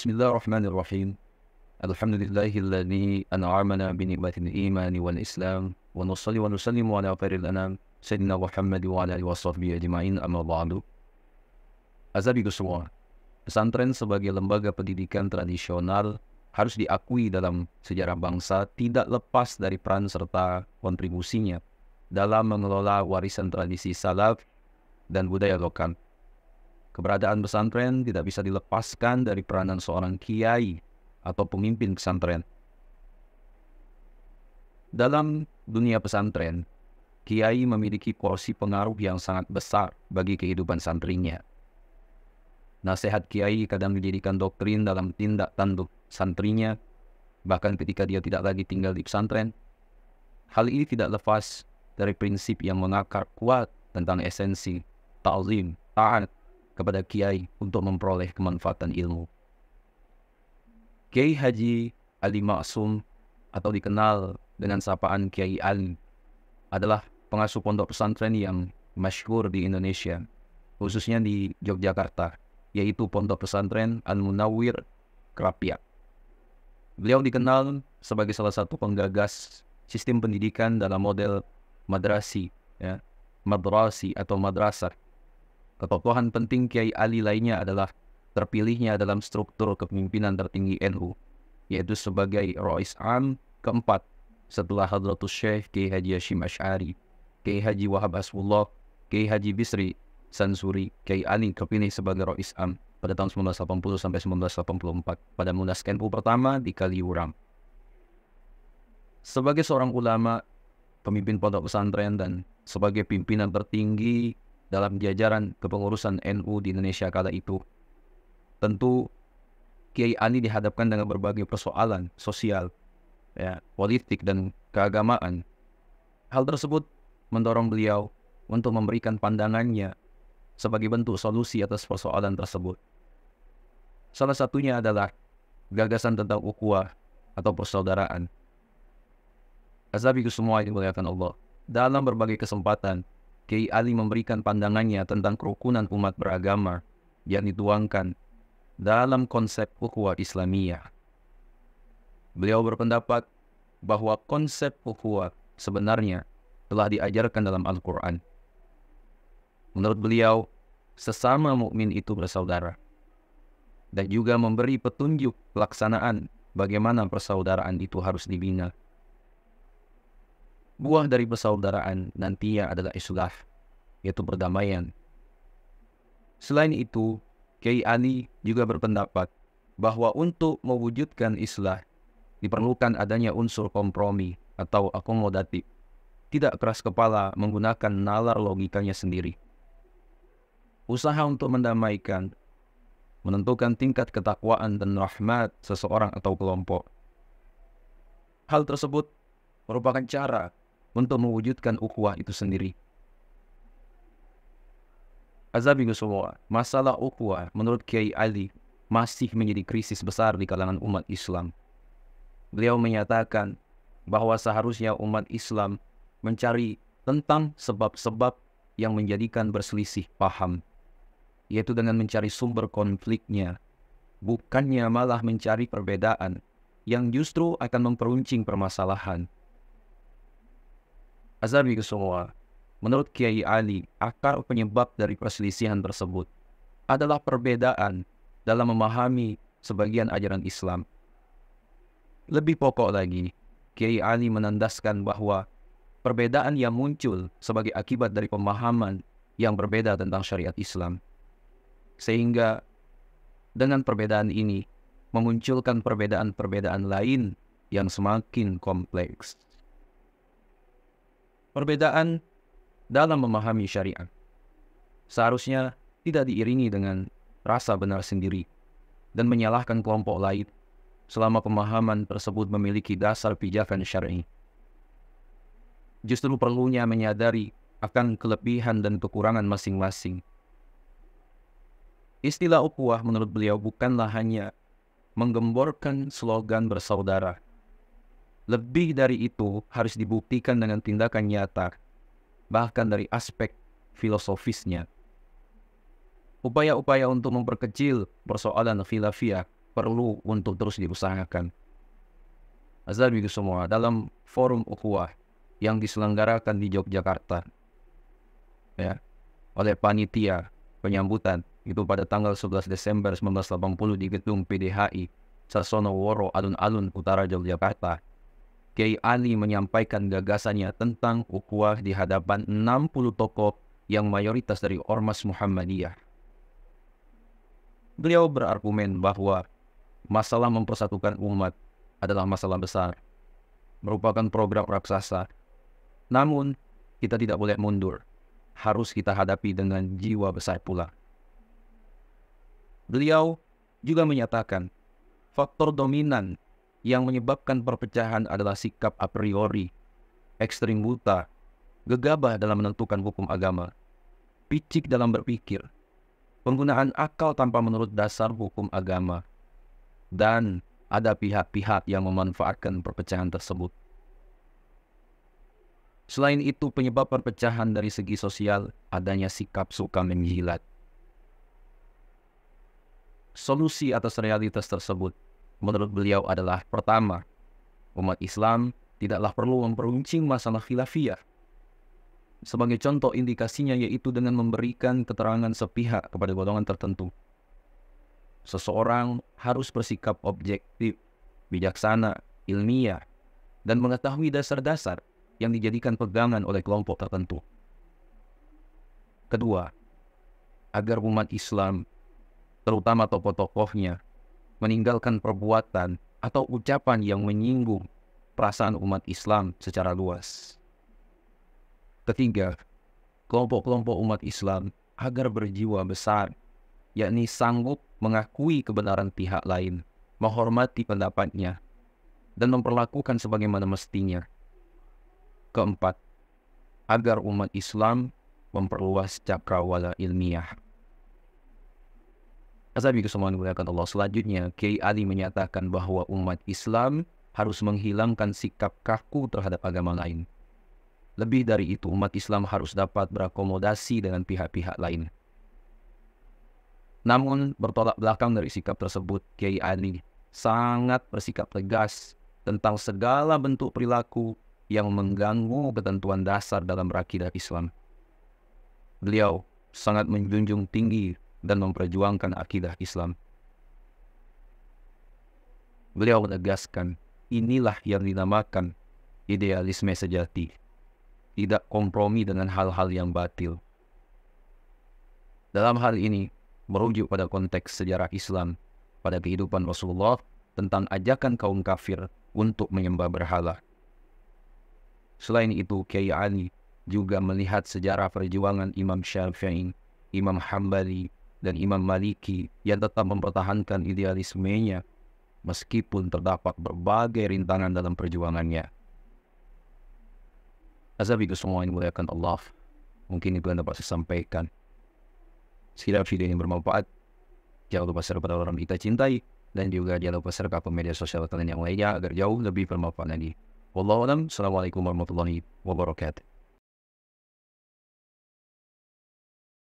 بسم الله الرحمن الرحيم الحمد لله الذي أنعمنا بنعمة الإيمان والإسلام ونصلي ونسلم على خير الأنام سيدنا محمد وعلى آله وصحبه أجمعين أما بعد أزابي semua, pesantren sebagai lembaga pendidikan tradisional harus diakui dalam sejarah bangsa tidak lepas dari peran serta kontribusinya dalam mengelola warisan tradisi salaf dan budaya lokal. Keberadaan pesantren tidak bisa dilepaskan dari peranan seorang kiai atau pemimpin pesantren. Dalam dunia pesantren, kiai memiliki porsi pengaruh yang sangat besar bagi kehidupan santrinya. Nasihat kiai kadang dijadikan doktrin dalam tindak tanduk santrinya, bahkan ketika dia tidak lagi tinggal di pesantren. Hal ini tidak lepas dari prinsip yang mengakar kuat tentang esensi, ta'zim, ta'at, kepada kiai untuk memperoleh kemanfaatan ilmu. Kiai Haji Ali Maksum atau dikenal dengan sapaan Kiai Ali adalah pengasuh pondok pesantren yang masyhur di Indonesia, khususnya di Yogyakarta, yaitu Pondok Pesantren Al-Munawir Kerapiak. Beliau dikenal sebagai salah satu penggagas sistem pendidikan dalam model madrasi, ya, madrasi atau madrasah Ketokohan penting Kiai Ali lainnya adalah terpilihnya dalam struktur kepemimpinan tertinggi NU, yaitu sebagai Rois Am keempat setelah Hadratus Syekh Kiai Haji Hashim Ash'ari, Kiai Haji Wahab Aswullah, Kiai Haji Bisri, Sansuri, Kiai Ali kepilih sebagai Rois Am pada tahun 1980 sampai 1984 pada Munas NU pertama di Kaliurang. Sebagai seorang ulama, pemimpin pondok pesantren dan sebagai pimpinan tertinggi dalam jajaran kepengurusan NU di Indonesia kala itu. Tentu Kiai Ani dihadapkan dengan berbagai persoalan sosial, ya, politik dan keagamaan. Hal tersebut mendorong beliau untuk memberikan pandangannya sebagai bentuk solusi atas persoalan tersebut. Salah satunya adalah gagasan tentang ukhuwah atau persaudaraan. Azabi semua yang dimuliakan Allah. Dalam berbagai kesempatan, Kiai Ali memberikan pandangannya tentang kerukunan umat beragama yang dituangkan dalam konsep ukhuwah Islamiyah. Beliau berpendapat bahwa konsep ukhuwah sebenarnya telah diajarkan dalam Al-Quran. Menurut beliau, sesama mukmin itu bersaudara dan juga memberi petunjuk pelaksanaan bagaimana persaudaraan itu harus dibina. Buah dari persaudaraan nantinya adalah islah, yaitu perdamaian. Selain itu, Kiai Ali juga berpendapat bahwa untuk mewujudkan islah diperlukan adanya unsur kompromi atau akomodatif, tidak keras kepala menggunakan nalar logikanya sendiri. Usaha untuk mendamaikan menentukan tingkat ketakwaan dan rahmat seseorang atau kelompok. Hal tersebut merupakan cara untuk mewujudkan ukhuwah itu sendiri. Azabi semua, masalah ukhuwah menurut Kiai Ali masih menjadi krisis besar di kalangan umat Islam. Beliau menyatakan bahwa seharusnya umat Islam mencari tentang sebab-sebab yang menjadikan berselisih paham, yaitu dengan mencari sumber konfliknya, bukannya malah mencari perbedaan yang justru akan memperuncing permasalahan. Azabi Yusuf Menurut Kiai Ali, akar penyebab dari perselisihan tersebut adalah perbedaan dalam memahami sebagian ajaran Islam. Lebih pokok lagi, Kiai Ali menandaskan bahwa perbedaan yang muncul sebagai akibat dari pemahaman yang berbeda tentang syariat Islam. Sehingga dengan perbedaan ini memunculkan perbedaan-perbedaan lain yang semakin kompleks. Perbedaan dalam memahami syariat seharusnya tidak diiringi dengan rasa benar sendiri dan menyalahkan kelompok lain selama pemahaman tersebut memiliki dasar pijakan syar'i. Justru perlunya menyadari akan kelebihan dan kekurangan masing-masing. Istilah ukhuwah menurut beliau bukanlah hanya menggemborkan slogan bersaudara, lebih dari itu harus dibuktikan dengan tindakan nyata, bahkan dari aspek filosofisnya. Upaya-upaya untuk memperkecil persoalan filafia perlu untuk terus diusahakan. itu semua dalam forum ukhuwah yang diselenggarakan di Yogyakarta ya oleh panitia penyambutan itu pada tanggal 11 Desember 1980 di gedung PDHI Sasono Woro Alun-Alun Utara Yogyakarta Kiai Ali menyampaikan gagasannya tentang ukhuwah di hadapan 60 tokoh yang mayoritas dari Ormas Muhammadiyah. Beliau berargumen bahwa masalah mempersatukan umat adalah masalah besar, merupakan program raksasa. Namun, kita tidak boleh mundur, harus kita hadapi dengan jiwa besar pula. Beliau juga menyatakan faktor dominan yang menyebabkan perpecahan adalah sikap a priori, ekstrim buta, gegabah dalam menentukan hukum agama, picik dalam berpikir, penggunaan akal tanpa menurut dasar hukum agama, dan ada pihak-pihak yang memanfaatkan perpecahan tersebut. Selain itu, penyebab perpecahan dari segi sosial adanya sikap suka menjilat. Solusi atas realitas tersebut menurut beliau adalah pertama, umat Islam tidaklah perlu memperuncing masalah khilafiyah. Sebagai contoh indikasinya yaitu dengan memberikan keterangan sepihak kepada golongan tertentu. Seseorang harus bersikap objektif, bijaksana, ilmiah, dan mengetahui dasar-dasar yang dijadikan pegangan oleh kelompok tertentu. Kedua, agar umat Islam, terutama tokoh-tokohnya, meninggalkan perbuatan atau ucapan yang menyinggung perasaan umat Islam secara luas. Ketiga, kelompok-kelompok umat Islam agar berjiwa besar, yakni sanggup mengakui kebenaran pihak lain, menghormati pendapatnya, dan memperlakukan sebagaimana mestinya. Keempat, agar umat Islam memperluas cakrawala ilmiah. Allah selanjutnya, Kiai Ali menyatakan bahwa umat Islam harus menghilangkan sikap kaku terhadap agama lain. Lebih dari itu, umat Islam harus dapat berakomodasi dengan pihak-pihak lain. Namun, bertolak belakang dari sikap tersebut, Kiai Ali sangat bersikap tegas tentang segala bentuk perilaku yang mengganggu ketentuan dasar dalam berakidah Islam. Beliau sangat menjunjung tinggi dan memperjuangkan akidah Islam. Beliau menegaskan, inilah yang dinamakan idealisme sejati, tidak kompromi dengan hal-hal yang batil. Dalam hal ini, merujuk pada konteks sejarah Islam pada kehidupan Rasulullah tentang ajakan kaum kafir untuk menyembah berhala. Selain itu, Kiai Ali juga melihat sejarah perjuangan Imam Syafi'i, Imam Hambali, dan Imam Maliki yang tetap mempertahankan idealismenya meskipun terdapat berbagai rintangan dalam perjuangannya. Azabiku semua yang dimuliakan Allah, mungkin itu yang dapat saya sampaikan. Sekiranya video ini bermanfaat, jangan lupa share kepada orang kita cintai, dan juga jangan lupa share ke media sosial kalian yang lainnya agar jauh lebih bermanfaat lagi. Wallahualam, Assalamualaikum warahmatullahi wabarakatuh.